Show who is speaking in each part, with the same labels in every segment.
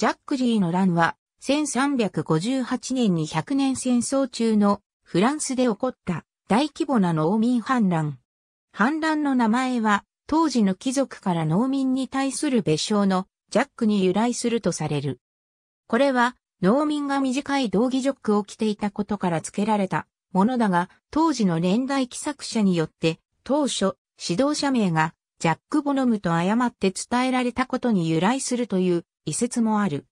Speaker 1: ジャックリーの乱は、1358年に100年戦争中のフランスで起こった大規模な農民反乱。反乱の名前は、当時の貴族から農民に対する別称のジャックに由来するとされる。これは、農民が短い道義ジョックを着ていたことから付けられたものだが、当時の年代記作者によって、当初、指導者名がジャック・ボノムと誤って伝えられたことに由来するという遺説もある。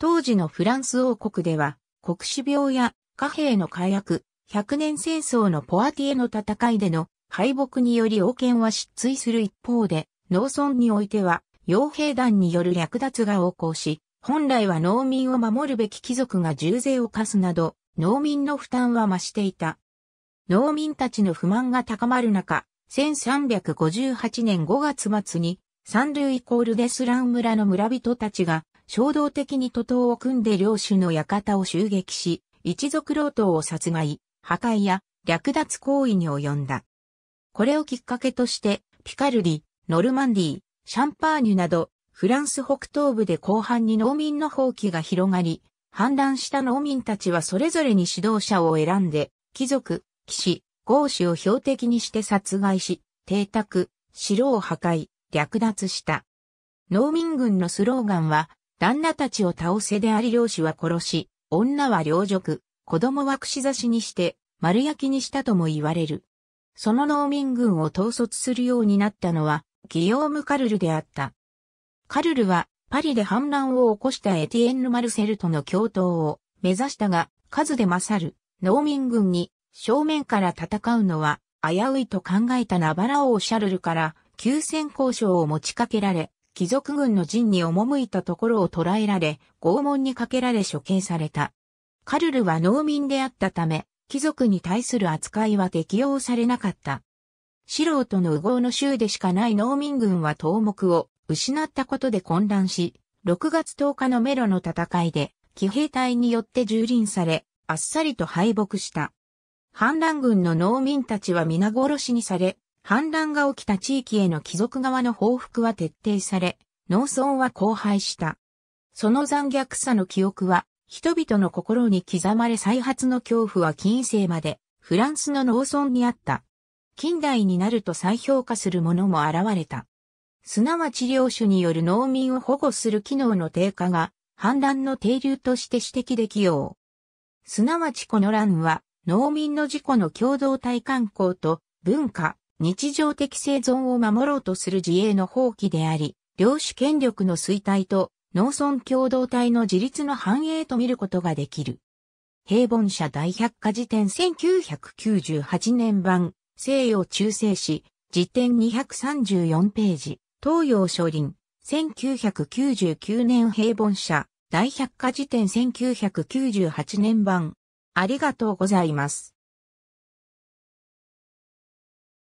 Speaker 1: 当時のフランス王国では、国死病や貨幣の火薬、百年戦争のポアティエの戦いでの敗北により王権は失墜する一方で、農村においては、傭兵団による略奪が横行し、本来は農民を守るべき貴族が重税を課すなど、農民の負担は増していた。農民たちの不満が高まる中、1358年5月末に三流イコールデスラン村の村人たちが衝動的に徒党を組んで領主の館を襲撃し、一族老党を殺害、破壊や略奪行為に及んだ。これをきっかけとして、ピカルリ、ノルマンディシャンパーニュなど、フランス北東部で後半に農民の放棄が広がり、反乱した農民たちはそれぞれに指導者を選んで、貴族、騎士、豪士を標的にして殺害し、邸宅、城を破壊、略奪した。農民軍のスローガンは、旦那たちを倒せであり漁師は殺し、女は領辱、子供は串刺しにして、丸焼きにしたとも言われる。その農民軍を統率するようになったのは、ギヨーム・カルルであった。カルルは、パリで反乱を起こしたエティエンヌ・マルセルとの共闘を目指したが、数で勝る農民軍に正面から戦うのは危ういと考えたナバラ王シャルルから休戦交渉を持ちかけられ、貴族軍の陣に赴いたところを捕らえられ、拷問にかけられ処刑された。カルルは農民であったため、貴族に対する扱いは適用されなかった。素人の右合の州でしかない農民軍は頭目を失ったことで混乱し、6月10日のメロの戦いで、騎兵隊によって蹂躙され、あっさりと敗北した。反乱軍の農民たちは皆殺しにされ、反乱が起きた地域への貴族側の報復は徹底され、農村は荒廃した。その残虐さの記憶は、人々の心に刻まれ再発の恐怖は近世まで、フランスの農村にあった。近代になると再評価するものも現れた。すなわち領主による農民を保護する機能の低下が、反乱の停留として指摘できよう。すなわちこの乱は、農民の自己の共同体観光と文化、日常的生存を守ろうとする自衛の放棄であり、領主権力の衰退と農村共同体の自立の繁栄と見ることができる。平凡社大百科辞典1998年版、西洋中世史、辞典234ページ、東洋書林、1999年平凡社、大百科辞典1998年版。ありがとうございます。